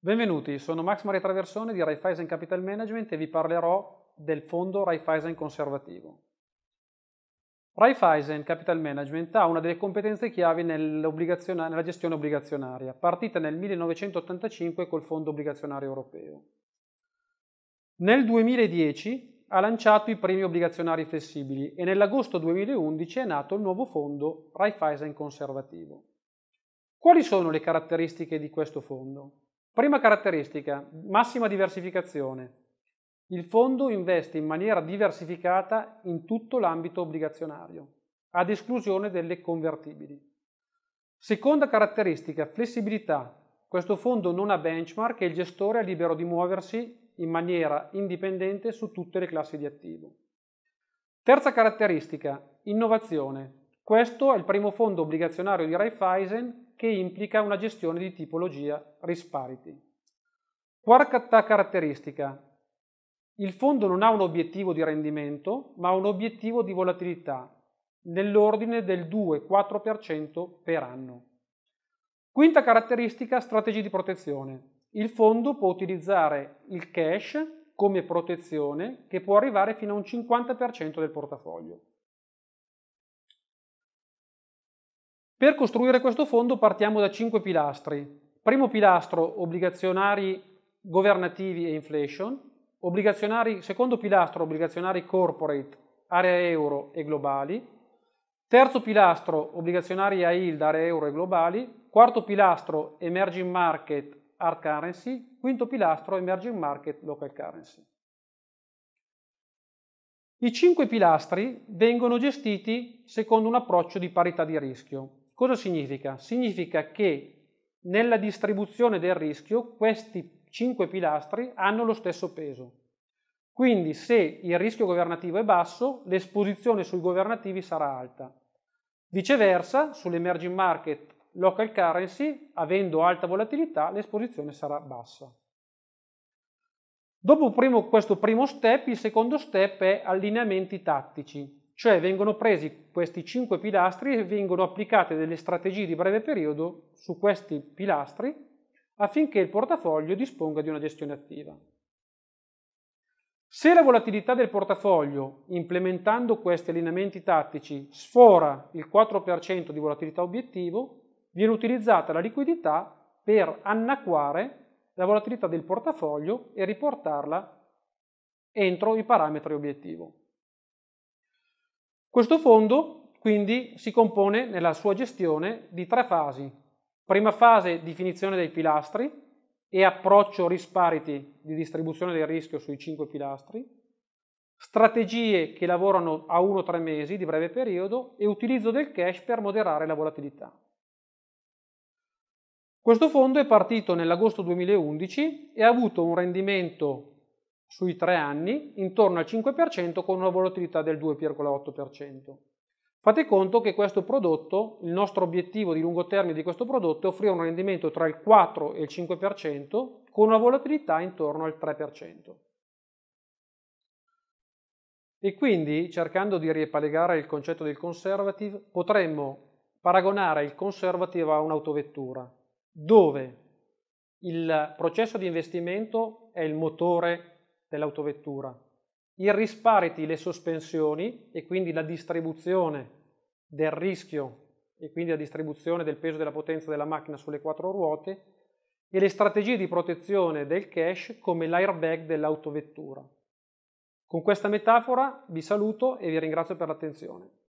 Benvenuti, sono Max Maria Traversone di Raiffeisen Capital Management e vi parlerò del fondo Raiffeisen Conservativo. Raiffeisen Capital Management ha una delle competenze chiavi nella gestione obbligazionaria, partita nel 1985 col Fondo Obbligazionario Europeo. Nel 2010 ha lanciato i primi obbligazionari flessibili e nell'agosto 2011 è nato il nuovo fondo Raiffeisen Conservativo. Quali sono le caratteristiche di questo fondo? Prima caratteristica, massima diversificazione. Il fondo investe in maniera diversificata in tutto l'ambito obbligazionario, ad esclusione delle convertibili. Seconda caratteristica, flessibilità. Questo fondo non ha benchmark e il gestore è libero di muoversi in maniera indipendente su tutte le classi di attivo. Terza caratteristica, innovazione. Questo è il primo fondo obbligazionario di Raiffeisen che implica una gestione di tipologia risparity. Quarta caratteristica. Il fondo non ha un obiettivo di rendimento, ma un obiettivo di volatilità, nell'ordine del 2-4% per anno. Quinta caratteristica, strategie di protezione. Il fondo può utilizzare il cash come protezione che può arrivare fino a un 50% del portafoglio. Per costruire questo fondo partiamo da cinque pilastri. Primo pilastro, obbligazionari governativi e inflation. secondo pilastro, obbligazionari corporate, area euro e globali. Terzo pilastro, obbligazionari a yield, area euro e globali. Quarto pilastro, emerging market, hard currency. Quinto pilastro, emerging market, local currency. I cinque pilastri vengono gestiti secondo un approccio di parità di rischio. Cosa significa? Significa che nella distribuzione del rischio questi cinque pilastri hanno lo stesso peso. Quindi se il rischio governativo è basso, l'esposizione sui governativi sarà alta. Viceversa, sull'emerging market local currency, avendo alta volatilità, l'esposizione sarà bassa. Dopo primo, questo primo step, il secondo step è allineamenti tattici. Cioè vengono presi questi cinque pilastri e vengono applicate delle strategie di breve periodo su questi pilastri affinché il portafoglio disponga di una gestione attiva. Se la volatilità del portafoglio, implementando questi allineamenti tattici, sfora il 4% di volatilità obiettivo, viene utilizzata la liquidità per anacquare la volatilità del portafoglio e riportarla entro i parametri obiettivo. Questo fondo quindi si compone nella sua gestione di tre fasi. Prima fase definizione dei pilastri e approccio risparity di distribuzione del rischio sui cinque pilastri, strategie che lavorano a 1-3 mesi di breve periodo e utilizzo del cash per moderare la volatilità. Questo fondo è partito nell'agosto 2011 e ha avuto un rendimento sui tre anni intorno al 5% con una volatilità del 2,8%. Fate conto che questo prodotto, il nostro obiettivo di lungo termine di questo prodotto è offrire un rendimento tra il 4 e il 5% con una volatilità intorno al 3%. E quindi, cercando di riepallegare il concetto del conservative, potremmo paragonare il conservative a un'autovettura, dove il processo di investimento è il motore dell'autovettura. Il rispariti le sospensioni e quindi la distribuzione del rischio e quindi la distribuzione del peso e della potenza della macchina sulle quattro ruote e le strategie di protezione del cash come l'airbag dell'autovettura. Con questa metafora vi saluto e vi ringrazio per l'attenzione.